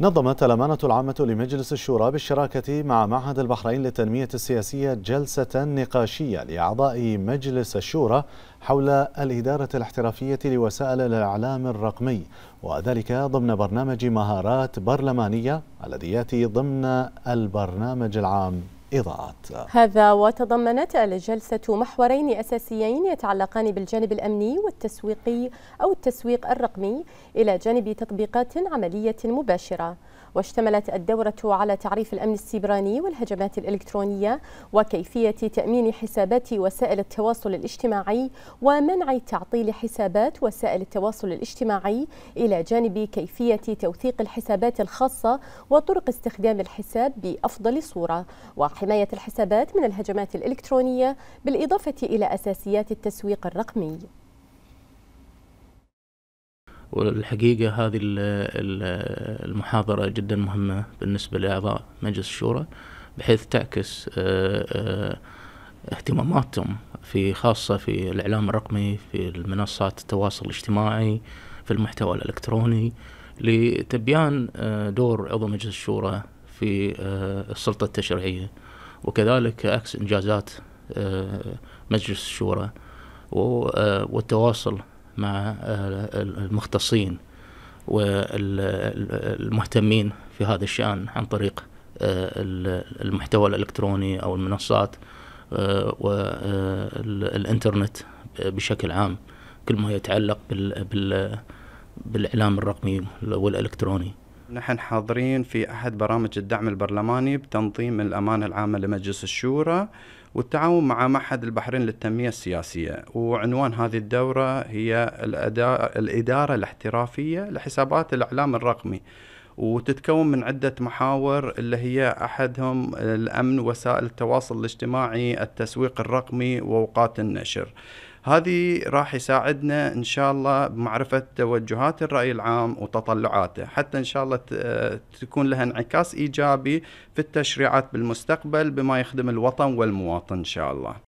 نظمت الأمانة العامة لمجلس الشورى بالشراكة مع معهد البحرين للتنمية السياسية جلسة نقاشية لأعضاء مجلس الشورى حول الإدارة الاحترافية لوسائل الإعلام الرقمي وذلك ضمن برنامج مهارات برلمانية الذي يأتي ضمن البرنامج العام الاضاءات. هذا وتضمنت الجلسة محورين أساسيين يتعلقان بالجانب الأمني والتسويقي أو التسويق الرقمي إلى جانب تطبيقات عملية مباشرة واشتملت الدورة على تعريف الأمن السيبراني والهجمات الإلكترونية وكيفية تأمين حسابات وسائل التواصل الاجتماعي ومنع تعطيل حسابات وسائل التواصل الاجتماعي إلى جانب كيفية توثيق الحسابات الخاصة وطرق استخدام الحساب بأفضل صورة وحماية الحسابات من الهجمات الإلكترونية بالإضافة إلى أساسيات التسويق الرقمي والحقيقة هذه المحاضرة جدا مهمة بالنسبة لأعضاء مجلس الشورى بحيث تعكس آه، آه، اهتماماتهم في خاصة في الإعلام الرقمي في المنصات التواصل الاجتماعي في المحتوى الإلكتروني لتبيان آه، دور عضو مجلس الشورى في السلطة التشريعية وكذلك عكس إنجازات مجلس الشورى والتواصل مع آه، المختصين والمهتمين في هذا الشأن عن طريق آه، المحتوى الإلكتروني أو المنصات آه، والإنترنت بشكل عام كل ما يتعلق بالإعلام الرقمي والإلكتروني نحن حاضرين في أحد برامج الدعم البرلماني بتنظيم الأمانة العامة لمجلس الشورى والتعاون مع معهد البحرين للتنمية السياسية وعنوان هذه الدورة هي الإدارة الاحترافية لحسابات الإعلام الرقمي وتتكون من عدة محاور اللي هي أحدهم الأمن وسائل التواصل الاجتماعي التسويق الرقمي وأوقات النشر هذه راح يساعدنا ان شاء الله بمعرفه توجهات الراي العام وتطلعاته حتى ان شاء الله تكون لها انعكاس ايجابي في التشريعات بالمستقبل بما يخدم الوطن والمواطن ان شاء الله